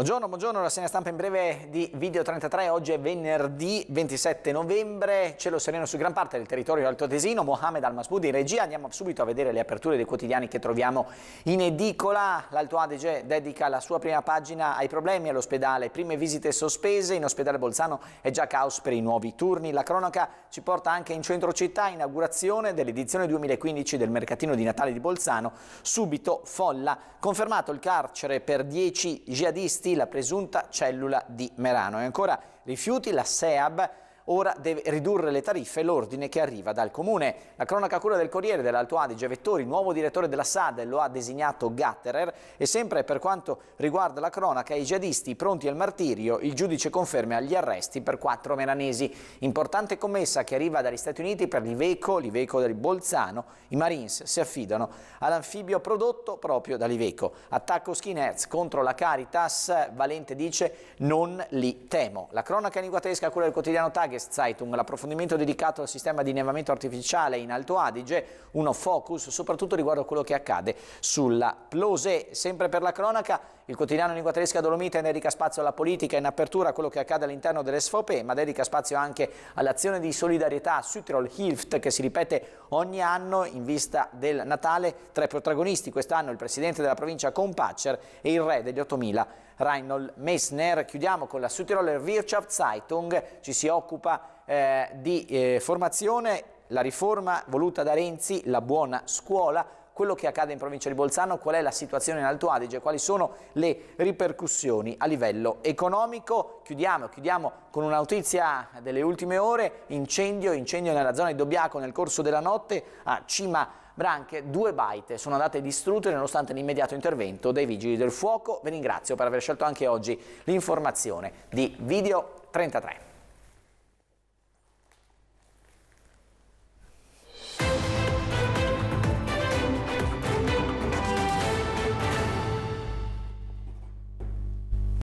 Buongiorno, buongiorno, segna stampa in breve di Video 33, oggi è venerdì 27 novembre, cielo sereno su gran parte del territorio altoatesino, Mohamed Al-Masmoudi in regia, andiamo subito a vedere le aperture dei quotidiani che troviamo in edicola, l'Alto Adige dedica la sua prima pagina ai problemi all'ospedale, prime visite sospese, in ospedale Bolzano è già caos per i nuovi turni, la cronaca ci porta anche in centro città, inaugurazione dell'edizione 2015 del mercatino di Natale di Bolzano, subito folla, confermato il carcere per 10 jihadisti, la presunta cellula di Merano. E ancora rifiuti la SEAB ora deve ridurre le tariffe, l'ordine che arriva dal Comune. La cronaca cura del Corriere dell'Alto Adige, Vettori, nuovo direttore della SAD, lo ha designato Gatterer e sempre per quanto riguarda la cronaca, i jihadisti pronti al martirio, il giudice conferma gli arresti per quattro melanesi. Importante commessa che arriva dagli Stati Uniti per l'Iveco, l'Iveco del Bolzano, i Marines si affidano all'anfibio prodotto proprio dall'Iveco. Attacco skinheads contro la Caritas, Valente dice non li temo. La cronaca liguatesca, quella del quotidiano Tag Tageszeitung, l'approfondimento dedicato al sistema di innevamento artificiale in Alto Adige, uno focus soprattutto riguardo a quello che accade sulla Plose. Sempre per la cronaca, il quotidiano in lingua tedesca Dolomite dedica spazio alla politica in apertura a quello che accade all'interno dell'SVP, ma dedica spazio anche all'azione di solidarietà Südtirol Hilft che si ripete ogni anno in vista del Natale. Tra i protagonisti quest'anno il presidente della provincia Compacer e il re degli 8000 Reinhold Messner. Chiudiamo con la Südtiroler Wirtschaftszeitung, ci si occupa eh, di eh, formazione, la riforma voluta da Renzi, la buona scuola, quello che accade in provincia di Bolzano, qual è la situazione in Alto Adige, quali sono le ripercussioni a livello economico. Chiudiamo, chiudiamo con una notizia delle ultime ore, incendio, incendio nella zona di Dobbiaco nel corso della notte a Cima Branche, due baite sono andate distrutte nonostante l'immediato intervento dei vigili del fuoco. Vi ringrazio per aver scelto anche oggi l'informazione di Video 33.